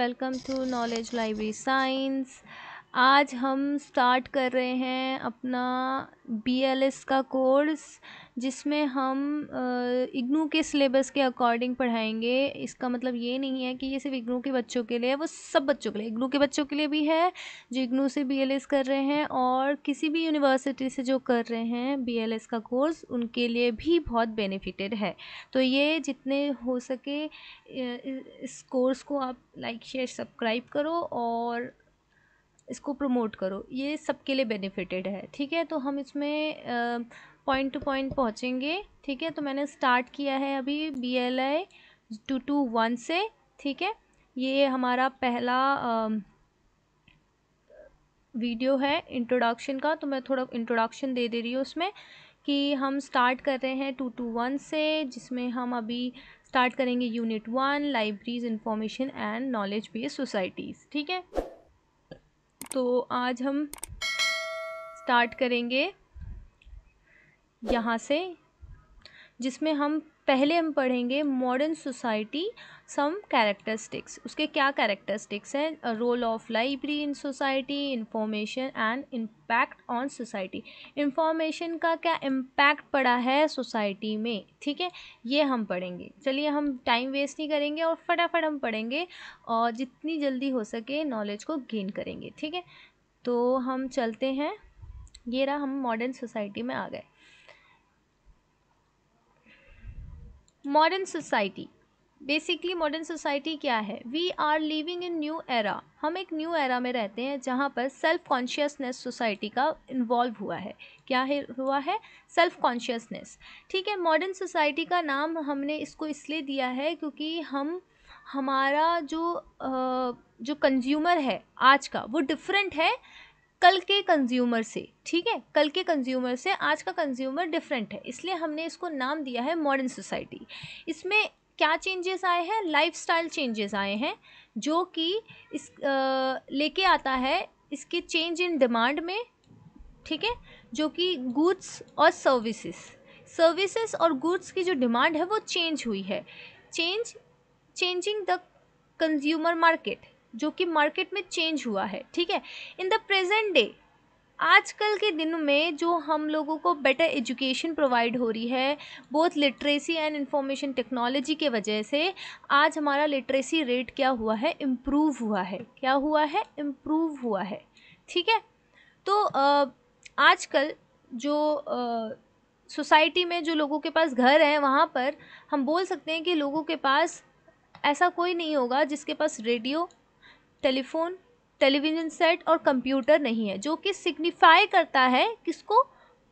welcome to knowledge library science आज हम start कर रहे हैं अपना बी एल एस का कोर्स जिसमें हम इग्नू के सिलेबस के अकॉर्डिंग पढ़ाएंगे इसका मतलब ये नहीं है कि ये सिर्फ इग्नू के बच्चों के लिए है वो सब बच्चों के लिए इग्नू के बच्चों के लिए भी है जो इग्नू से बी एल एस कर रहे हैं और किसी भी यूनिवर्सिटी से जो कर रहे हैं बी एल एस का कोर्स उनके लिए भी बहुत बेनिफिटेड है तो ये जितने हो सके इस कोर्स को आप लाइक शेयर सब्सक्राइब करो और इसको प्रमोट करो ये सबके लिए बेनिफिटेड है ठीक है तो हम इसमें पॉइंट टू पॉइंट पहुँचेंगे ठीक है तो मैंने स्टार्ट किया है अभी B L I two two one से ठीक है ये हमारा पहला आ, वीडियो है इंट्रोडक्शन का तो मैं थोड़ा इंट्रोडक्शन दे दे रही हूँ उसमें कि हम स्टार्ट कर रहे हैं टू टू वन से जिसमें हम अभी स्टार्ट करेंगे unit one libraries information and knowledge based societies ठीक है तो आज हम स्टार्ट करेंगे यहाँ से जिसमें हम पहले हम पढ़ेंगे मॉडर्न सोसाइटी सम कैरेक्टरिस्टिक्स उसके क्या कैरेक्टरिस्टिक्स हैं role of library in society information and impact on society information का क्या इम्पैक्ट पड़ा है सोसाइटी में ठीक है ये हम पढ़ेंगे चलिए हम टाइम वेस्ट नहीं करेंगे और फटाफट हम पढ़ेंगे और जितनी जल्दी हो सके नॉलेज को गेन करेंगे ठीक है तो हम चलते हैं ये रहा हम मॉडर्न सोसाइटी में आ गए modern society basically modern society क्या है we are living in new era हम एक न्यू एरा में रहते हैं जहाँ पर सेल्फ कॉन्शियसनेस सोसाइटी का इन्वॉल्व हुआ है क्या है हुआ है सेल्फ कॉन्शियसनेस ठीक है मॉडर्न सोसाइटी का नाम हमने इसको इसलिए दिया है क्योंकि हम हमारा जो जो कंज्यूमर है आज का वो डिफरेंट है कल के कंज्यूमर से ठीक है कल के कंज्यूमर से आज का कंज्यूमर डिफरेंट है इसलिए हमने इसको नाम दिया है मॉडर्न सोसाइटी इसमें क्या चेंजेस आए हैं लाइफ चेंजेस आए हैं जो कि इस लेके आता है इसके चेंज इन डिमांड में ठीक है जो कि गुड्स और सर्विसेज सर्विसेज और गुड्स की जो डिमांड है वो चेंज हुई है change changing the consumer market जो कि मार्केट में चेंज हुआ है ठीक है इन द प्रेजेंट डे आजकल के दिन में जो हम लोगों को बेटर एजुकेशन प्रोवाइड हो रही है both literacy and information technology के वजह से आज हमारा लिटरेसी रेट क्या हुआ है इम्प्रूव हुआ है क्या हुआ है इम्प्रूव हुआ है ठीक है तो आजकल जो सोसाइटी में जो लोगों के पास घर हैं वहाँ पर हम बोल सकते हैं कि लोगों के पास ऐसा कोई नहीं होगा जिसके पास रेडियो टेलीफोन टेलीविज़न सेट और कंप्यूटर नहीं है जो कि सिग्निफाई करता है किसको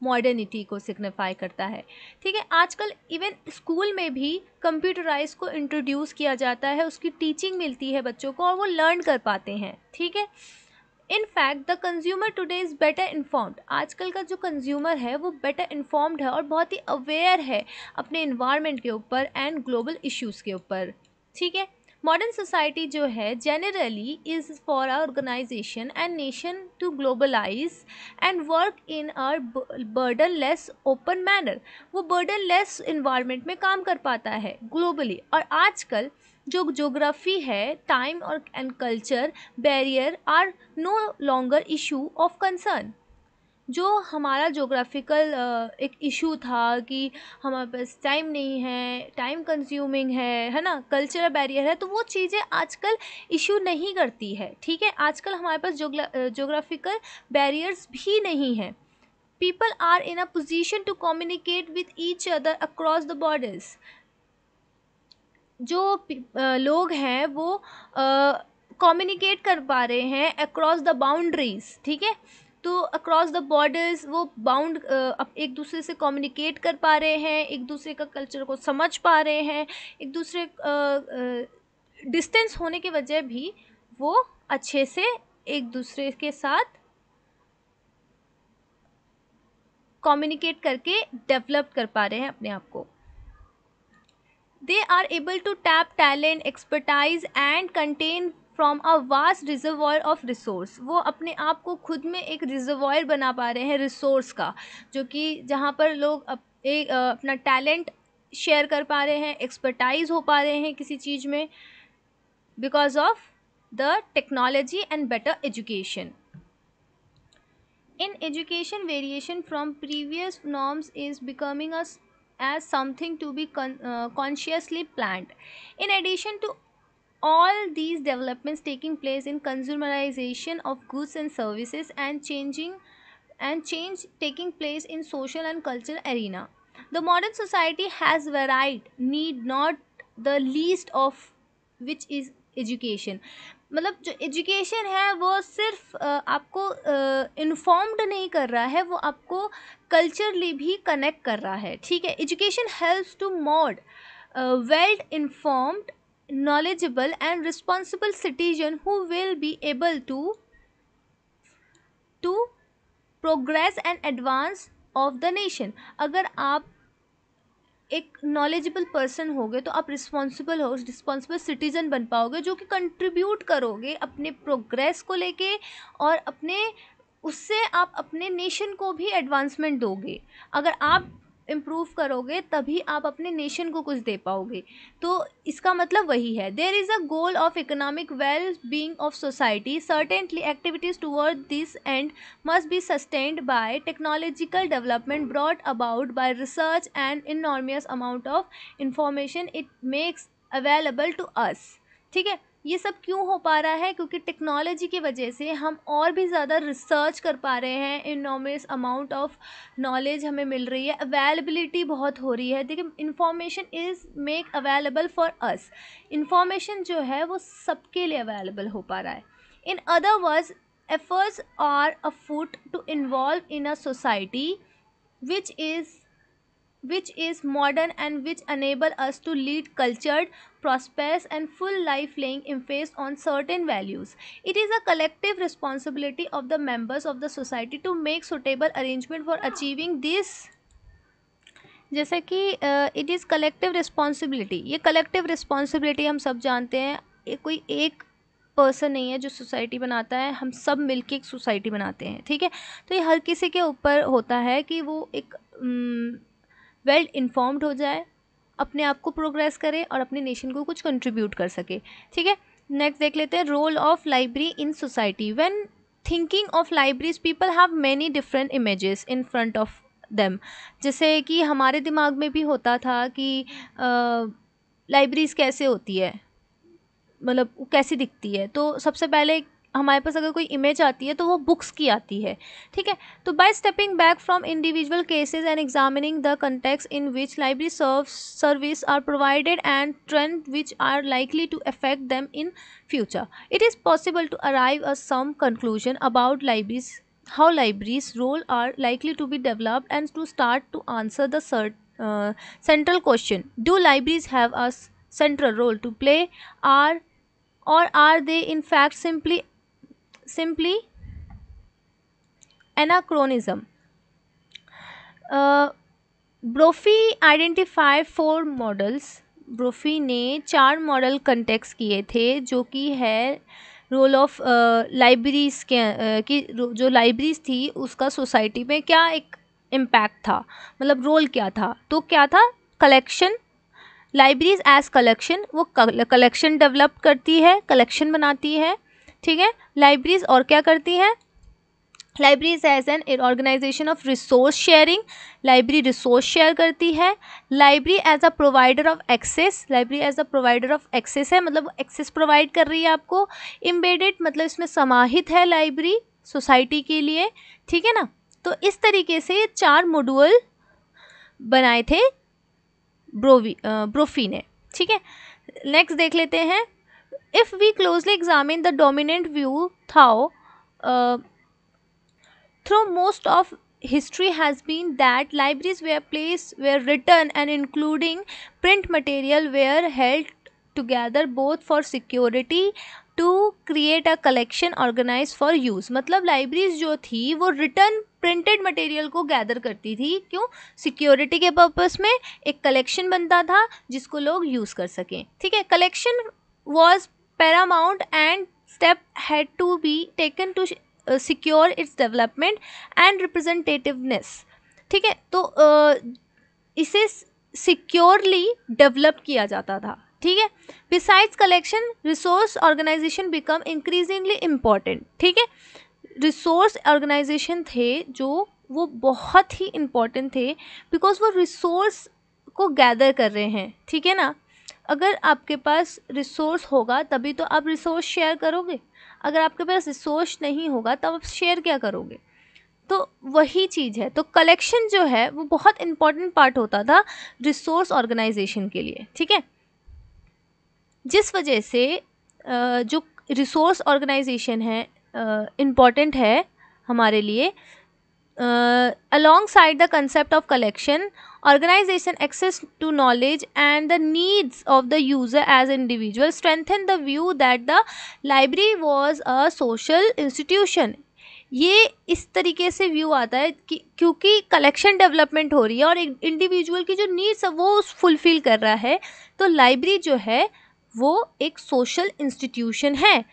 मॉडर्निटी को सिग्निफाई करता है ठीक है आजकल इवन स्कूल में भी कंप्यूटराइज को इंट्रोड्यूस किया जाता है उसकी टीचिंग मिलती है बच्चों को और वो लर्न कर पाते हैं ठीक है in fact the consumer today is better informed आजकल का जो कंज्यूमर है वो बेटर इन्फॉर्म्ड है और बहुत ही अवेयर है अपने इन्वायरमेंट के ऊपर एंड ग्लोबल इश्यूज़ के ऊपर ठीक है मॉडर्न सोसाइटी जो है generally is for our organisation and nation to globalise and work in our borderless open manner वो बर्डन लेस इन्वायरमेंट में काम कर पाता है ग्लोबली और आजकल जो जोग्राफी है टाइम और and culture barrier are no longer issue of concern जो हमारा जोग्राफिकल एक इशू था कि हमारे पास टाइम नहीं है टाइम कंज़्यूमिंग है है ना कल्चरल बैरियर है तो वो चीज़ें आजकल इशू नहीं करती है ठीक है आजकल हमारे पास जोग्राफिकल बैरियर्स भी नहीं हैं people are in a position to communicate with each other across the borders जो लोग हैं वो कम्युनिकेट कर पा रहे हैं अक्रॉस द बाउंड्रीज ठीक है तो अक्रॉस द बॉर्डर्स वो बाउंड एक दूसरे से कम्युनिकेट कर पा रहे हैं एक दूसरे का कल्चर को समझ पा रहे हैं एक दूसरे डिस्टेंस होने के वजह भी वो अच्छे से एक दूसरे के साथ कम्युनिकेट करके डेवलप कर पा रहे हैं अपने आप को they are able to tap talent expertise and content from a vast reservoir of resource वो अपने आप को खुद में एक रिजर्वायर बना पा रहे हैं रिसोर्स का जो कि जहाँ पर लोग अप, ए, अपना टैलेंट शेयर कर पा रहे हैं एक्सपर्टाइज हो पा रहे हैं किसी चीज़ में because of the technology and better education in education variation from previous norms is becoming us something to be consciously con in addition to all these developments taking place in consumerization of goods and services and changing and change taking place in social and cultural arena the modern society has varied need not the least of which is education. मतलब जो education है वो सिर्फ आपको informed नहीं कर रहा है वो आपको कल्चरली भी कनेक्ट कर रहा है ठीक है education helps to mould well informed knowledgeable and responsible citizen who will be able to to progress and advance of the nation अगर आप एक नॉलेजेबल पर्सन होगे तो आप रिस्पॉन्सिबल हो रिस्पॉन्सिबल सिटीज़न बन पाओगे जो कि कंट्रीब्यूट करोगे अपने प्रोग्रेस को लेके और अपने उससे आप अपने नेशन को भी एडवांसमेंट दोगे अगर आप इम्प्रूव करोगे तभी आप अपने नेशन को कुछ दे पाओगे तो इसका मतलब वही है there is a goal of economic well being of society certainly activities toward this end must be sustained by technological development brought about by research and enormous amount of information it makes available to us ठीक है ये सब क्यों हो पा रहा है क्योंकि टेक्नोलॉजी की वजह से हम और भी ज़्यादा रिसर्च कर पा रहे हैं इन अमाउंट ऑफ नॉलेज हमें मिल रही है अवेलेबिलिटी बहुत हो रही है देखिए information is make available for us information जो है वो सबके लिए अवेलेबल हो पा रहा है in other words efforts are afoot to involve in a society which is which is modern and which enable us to lead cultured prosperous and full life laying emphasis on certain values it is a collective responsibility of the members of the society to make suitable arrangement for achieving this जैसे कि it is collective responsibility ये collective responsibility हम सब जानते हैं ये कोई एक पर्सन नहीं है जो सोसाइटी बनाता है हम सब मिलके एक सोसाइटी बनाते हैं ठीक है तो ये हर किसी के ऊपर होता है कि वो एक वेल इन्फॉर्म्ड हो जाए अपने आप को प्रोग्रेस करे और अपने नेशन को कुछ कंट्रीब्यूट कर सके ठीक है नेक्स्ट देख लेते हैं role of library in society when thinking of libraries people have many different images in front of them जैसे कि हमारे दिमाग में भी होता था कि लाइब्रेरीज कैसे होती है मतलब कैसी दिखती है तो सबसे पहले हमारे पास अगर कोई इमेज आती है तो वो बुक्स की आती है ठीक है तो by stepping back from individual cases and examining the context in which library service are provided and trend which are likely to affect them in future it is possible to arrive a some conclusion about libraries how libraries role are likely to be developed and to start to answer the cert, uh, central question do libraries have a central role are play are or are they in simply anachronism. Uh, Brophy identify four models Brophy ने चार model context किए थे जो कि है role of libraries के uh, की जो लाइब्रेरीज थी उसका सोसाइटी में क्या एक इम्पैक्ट था मतलब रोल क्या था तो क्या था कलेक्शन लाइब्रेरीज एज कलेक्शन वो कलेक्शन डेवलप करती है कलेक्शन बनाती है ठीक है लाइब्रेरीज और क्या करती हैं libraries as an organisation of resource sharing library resource share करती है library as a provider of access library as a provider of access है मतलब एक्सेस प्रोवाइड कर रही है आपको एम्बेडेड मतलब इसमें समाहित है लाइब्रेरी सोसाइटी के लिए ठीक है ना तो इस तरीके से ये चार मॉड्यूल बनाए थे ब्रोवी ब्रोफी ने ठीक है नेक्स्ट देख लेते हैं if we closely examine the dominant view thou uh, through most of history has been that libraries were place where written and including print material were held together both for security to create a collection organise for use मतलब libraries जो थी वो written printed material को gather करती थी क्यों security के purpose में एक कलेक्शन बनता था जिसको लोग यूज़ कर सकें ठीक है collection was paramount and step had to be taken to uh, secure its development and representativeness ठीक है तो uh, इसे सिक्योरली डेवलप किया जाता था ठीक है besides collection resource organisation become increasingly important ठीक है रिसोर्स ऑर्गेनाइजेशन थे जो वो बहुत ही इम्पॉर्टेंट थे बिकॉज वो रिसोर्स को गैदर कर रहे हैं ठीक है ना अगर आपके पास रिसोर्स होगा तभी तो आप रिसोर्स शेयर करोगे अगर आपके पास रिसोर्स नहीं होगा तब आप शेयर क्या करोगे तो वही चीज़ है तो कलेक्शन जो है वो बहुत इंपॉर्टेंट पार्ट होता था रिसोर्स ऑर्गेनाइजेशन के लिए ठीक है जिस वजह से जो रिसोर्स ऑर्गेनाइजेशन है इम्पॉर्टेंट है हमारे लिए alongside the concept of collection organisation access to knowledge and the needs of the user as individual strengthen the view that the library was a social institution ये इस तरीके से view आता है कि क्योंकि कलेक्शन डेवलपमेंट हो रही है और एक इंडिविजुअल की जो नीड्स है वो उस फुलफिल कर रहा है तो लाइब्रेरी जो है वो एक सोशल इंस्टीट्यूशन है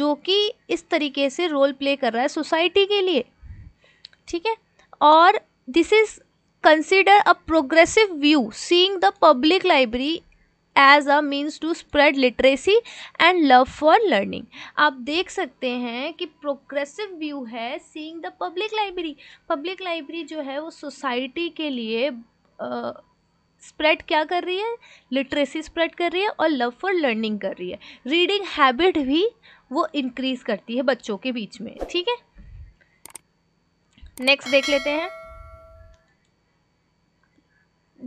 जो कि इस तरीके से रोल प्ले कर रहा है सोसाइटी के लिए ठीक है और this is consider a progressive view seeing the public library as a means to spread literacy and love for learning आप देख सकते हैं कि प्रोग्रेसिव व्यू है seeing the public library public library जो है वो सोसाइटी के लिए स्प्रेड क्या कर रही है लिटरेसी स्प्रेड कर रही है और लव फॉर लर्निंग कर रही है रीडिंग हैबिट भी वो इंक्रीज़ करती है बच्चों के बीच में ठीक है नेक्स्ट देख लेते हैं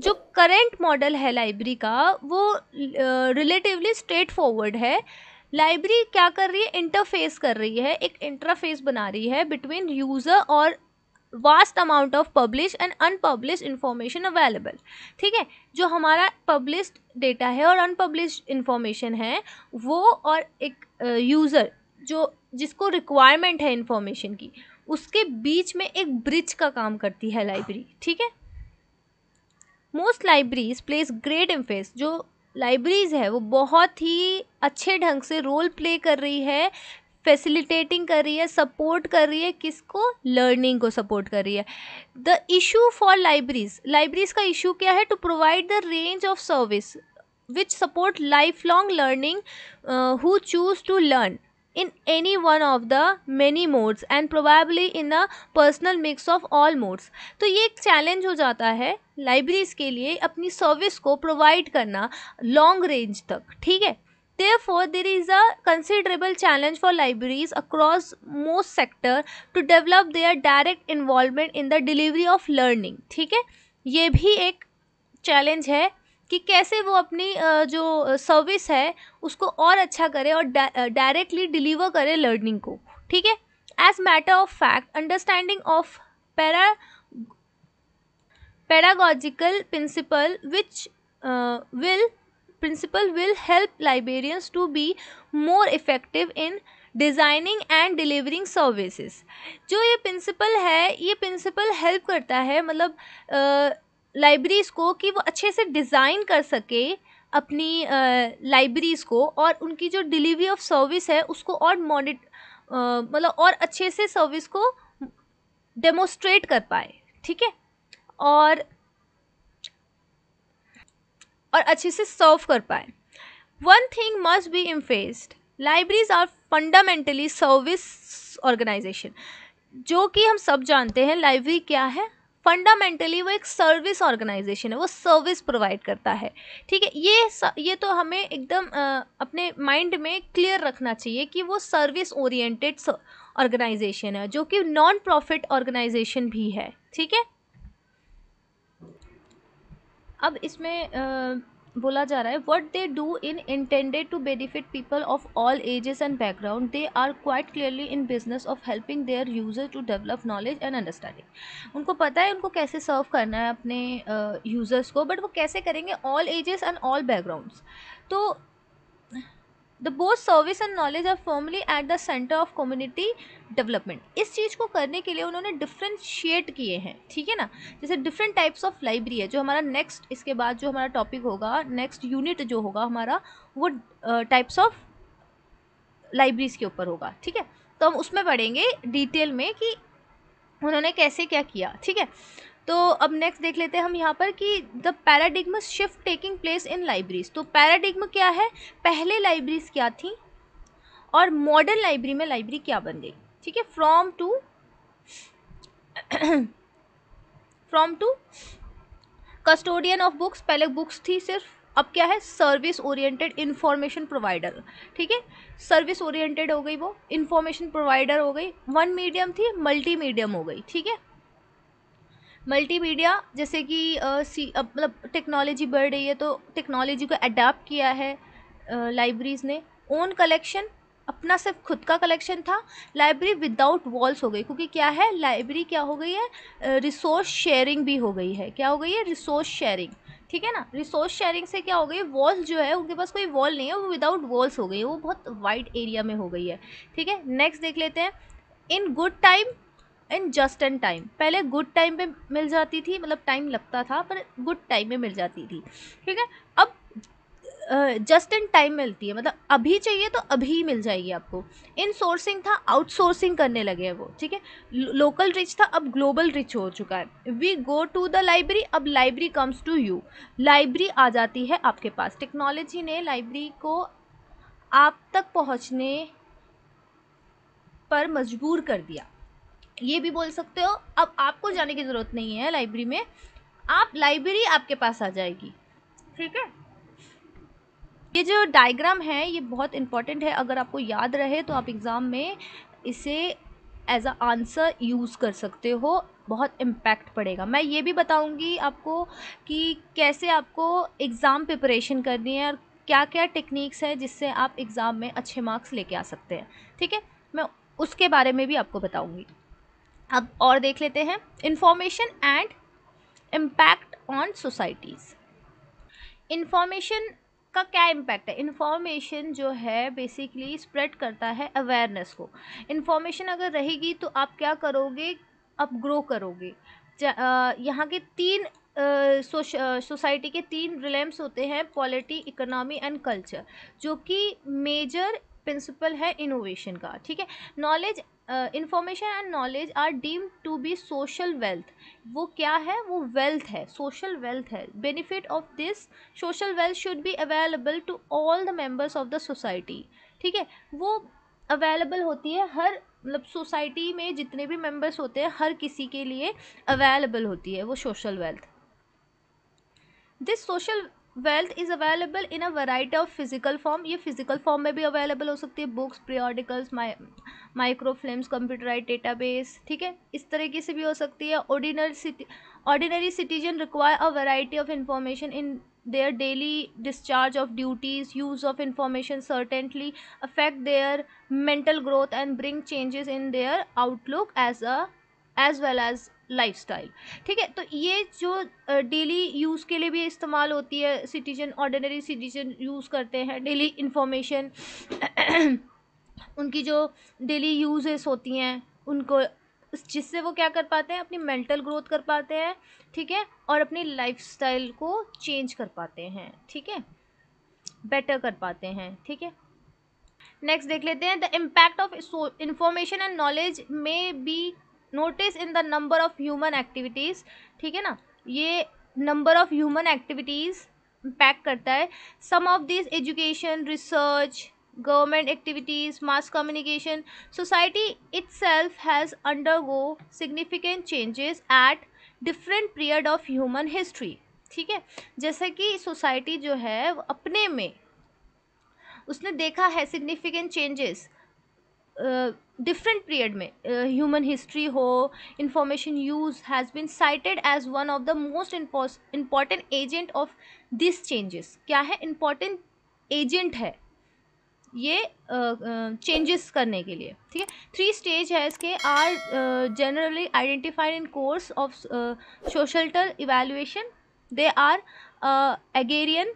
जो करेंट मॉडल है लाइब्रेरी का वो रिलेटिवली स्ट्रेट फॉरवर्ड है लाइब्रेरी क्या कर रही है इंटरफेस कर रही है एक इंटरफेस बना रही है बिटवीन यूज़र और vast amount of publish and unpublish information available ठीक है जो हमारा पब्लिश डेटा है और अनपब्लिश इंफॉर्मेशन है वो और एक यूज़र uh, जो जिसको रिक्वायरमेंट है इन्फॉर्मेशन की उसके बीच में एक ब्रिज का काम करती है लाइब्रेरी ठीक है most libraries place great emphasis जो लाइब्रेरीज है वो बहुत ही अच्छे ढंग से रोल प्ले कर रही है फैसिलिटेटिंग कर रही है सपोर्ट कर रही है किसको लर्निंग को सपोर्ट कर रही है the issue for libraries libraries का इशू क्या है to provide the range of service which support lifelong learning who choose to learn in any one of the many modes and probably in a personal mix of all modes तो ये एक challenge हो जाता है libraries के लिए अपनी service को provide करना long range तक ठीक है Therefore, there is a considerable challenge for libraries across most sector to develop their direct involvement in the delivery of learning. ठीक है ये भी एक challenge है कि कैसे वो अपनी जो सर्विस है उसको और अच्छा करे और डायरेक्टली डिलीवर करे लर्निंग को ठीक है as matter of fact understanding of para pedagogical principle which will principle will help librarians to be more effective in designing and delivering services जो ये प्रिंसिपल है ये प्रिंसिपल हेल्प करता है मतलब लाइब्रेरीज़ को कि वो अच्छे से डिज़ाइन कर सके अपनी लाइब्रेरीज़ को और उनकी जो डिलीवरी ऑफ सर्विस है उसको और मॉनिट मतलब और अच्छे से सर्विस को डेमोस्ट्रेट कर पाए ठीक है और और अच्छे से सर्व कर पाए one thing must be emphasised libraries are fundamentally service organisation जो कि हम सब जानते हैं लाइब्रेरी क्या है फंडामेंटली वो एक सर्विस ऑर्गेनाइजेशन है वो सर्विस प्रोवाइड करता है ठीक है ये ये तो हमें एकदम अपने माइंड में क्लियर रखना चाहिए कि वो सर्विस ओरिएंटेड ऑर्गेनाइजेशन है जो कि नॉन प्रॉफिट ऑर्गेनाइजेशन भी है ठीक है अब इसमें आ, बोला जा रहा है what they do in intended to benefit people of all ages and background they are quite clearly in business of helping their user to develop knowledge and understanding उनको पता है उनको कैसे सर्व करना है अपने यूज़र्स uh, को बट वो कैसे करेंगे all ages and all backgrounds तो the both service and knowledge are formally at the centre of community development इस चीज़ को करने के लिए उन्होंने डिफ्रेंशिएट किए हैं ठीक है ना जैसे डिफरेंट टाइप्स ऑफ लाइब्रेरी है जो हमारा नेक्स्ट इसके बाद जो हमारा टॉपिक होगा नेक्स्ट यूनिट जो होगा हमारा वो टाइप्स ऑफ लाइब्रेरीज के ऊपर होगा ठीक है तो हम उसमें पढ़ेंगे डिटेल में कि उन्होंने कैसे क्या किया ठीक है तो अब नेक्स्ट देख लेते हैं हम यहाँ पर कि the paradigm shift taking place in libraries तो पैराडिग्म क्या है पहले लाइब्रेरीज क्या थी और मॉडर्न लाइब्रेरी में लाइब्रेरी क्या बन गई ठीक है from to from to custodian of books पहले बुक्स थी सिर्फ अब क्या है सर्विस ओरिएंटेड इन्फॉर्मेशन प्रोवाइडर ठीक है सर्विस ओरिएंटेड हो गई वो इन्फॉर्मेशन प्रोवाइडर हो गई वन मीडियम थी मल्टी मीडियम हो गई ठीक है मल्टीमीडिया जैसे कि सी मतलब टेक्नोलॉजी बढ़ रही है तो टेक्नोलॉजी को अडाप्ट किया है लाइब्रेरीज़ ने ओन कलेक्शन अपना सिर्फ खुद का कलेक्शन था लाइब्रेरी विदाउट वॉल्स हो गई क्योंकि क्या है लाइब्रेरी क्या हो गई है रिसोर्स शेयरिंग भी हो गई है क्या हो गई है रिसोर्स शेयरिंग ठीक है ना रिसोर्स शेयरिंग से क्या हो गई वॉल्स जो है उनके पास कोई वॉल नहीं है वो विदाउट वॉल्स हो गई है वो बहुत वाइड एरिया में हो गई है ठीक है नेक्स्ट देख लेते हैं in good time and just and time पहले गुड टाइम पे मिल जाती थी मतलब टाइम लगता था पर गुड टाइम में मिल जाती थी ठीक है अब जस्ट एंड टाइम मिलती है मतलब अभी चाहिए तो अभी मिल जाएगी आपको इन सोर्सिंग था आउटसोर्सिंग करने लगे हैं वो ठीक है लोकल रिच था अब ग्लोबल रिच हो चुका है we go to the library अब library comes to you library आ जाती है आपके पास टेक्नोलॉजी ने लाइब्रेरी को आप तक पहुँचने पर मजबूर कर दिया ये भी बोल सकते हो अब आपको जाने की ज़रूरत नहीं है लाइब्रेरी में आप लाइब्रेरी आपके पास आ जाएगी ठीक है ये जो डायग्राम है ये बहुत इंपॉर्टेंट है अगर आपको याद रहे तो आप एग्ज़ाम में इसे एज अ आंसर यूज़ कर सकते हो बहुत इम्पैक्ट पड़ेगा मैं ये भी बताऊंगी आपको कि कैसे आपको एग्ज़ाम प्रिपरेशन करनी है और क्या क्या टेक्निक्स है जिससे आप एग्ज़ाम में अच्छे मार्क्स लेके आ सकते हैं ठीक है मैं उसके बारे में भी आपको बताऊँगी अब और देख लेते हैं information and impact on societies information का क्या इम्पैक्ट है इन्फॉर्मेशन जो है बेसिकली स्प्रेड करता है अवेयरनेस को इन्फॉर्मेशन अगर रहेगी तो आप क्या करोगे आप ग्रो करोगे यहाँ के तीन सोसाइटी के तीन रिलेम्स होते हैं पॉलिटी इकोनॉमी एंड कल्चर जो कि मेजर प्रिंसिपल है इनोवेशन का ठीक है knowledge information and knowledge are deemed to be social wealth वो क्या है वो वेल्थ है सोशल वेल्थ है benefit of this social wealth should be available to all the members of the society ठीक है वो अवेलेबल होती है हर मतलब सोसाइटी में जितने भी मेम्बर्स होते हैं हर किसी के लिए अवेलेबल होती है वो social wealth this social wealth is available in a variety of physical form ये फिजिकल फॉर्म में भी अवेलेबल हो सकती है books periodicals microfilms computerise database ठीक है इस तरीके से भी हो सकती है ordinary ordinary citizen require a variety of information in their daily discharge of duties use of information certainly affect their mental growth and bring changes in their outlook as a as well as lifestyle ठीक है तो ये जो daily use के लिए भी इस्तेमाल होती है सिटीजन ऑर्डिनरी सिटीजन यूज़ करते हैं डेली इंफॉर्मेशन उनकी जो डेली यूजेस होती हैं उनको जिससे वो क्या कर पाते हैं अपनी मेंटल ग्रोथ कर पाते हैं ठीक है और अपनी लाइफस्टाइल को चेंज कर पाते हैं ठीक है बेटर कर पाते हैं ठीक है नेक्स्ट देख लेते हैं the impact of information and knowledge may be notice in the number of human activities ठीक है ना ये number of human activities pack करता है some of this education research government activities mass communication society itself has undergo significant changes at different period of human history ठीक है जैसे कि सोसाइटी जो है अपने में उसने देखा है सिग्निफिकेंट चेंजेस डिफरेंट पीरियड में ह्यूमन हिस्ट्री हो information use has been cited as one of the most important agent of this changes क्या है इम्पॉर्टेंट एजेंट है ये चेंजेस uh, uh, करने के लिए ठीक है थ्री स्टेज है इसके are generally identified in course of societal evolution they are agrarian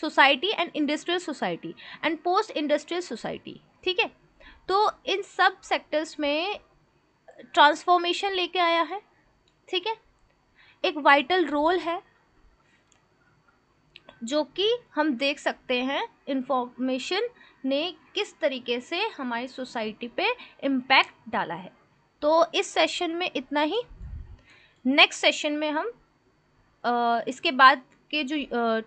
society and industrial society and post industrial society ठीक है तो इन सब सेक्टर्स में ट्रांसफॉर्मेशन लेके आया है ठीक है एक वाइटल रोल है जो कि हम देख सकते हैं इंफॉर्मेशन ने किस तरीके से हमारी सोसाइटी पे इम्पैक्ट डाला है तो इस सेशन में इतना ही नेक्स्ट सेशन में हम आ, इसके बाद के जो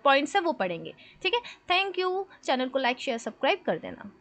पॉइंट्स हैं वो पढ़ेंगे ठीक है थैंक यू चैनल को लाइक शेयर सब्सक्राइब कर देना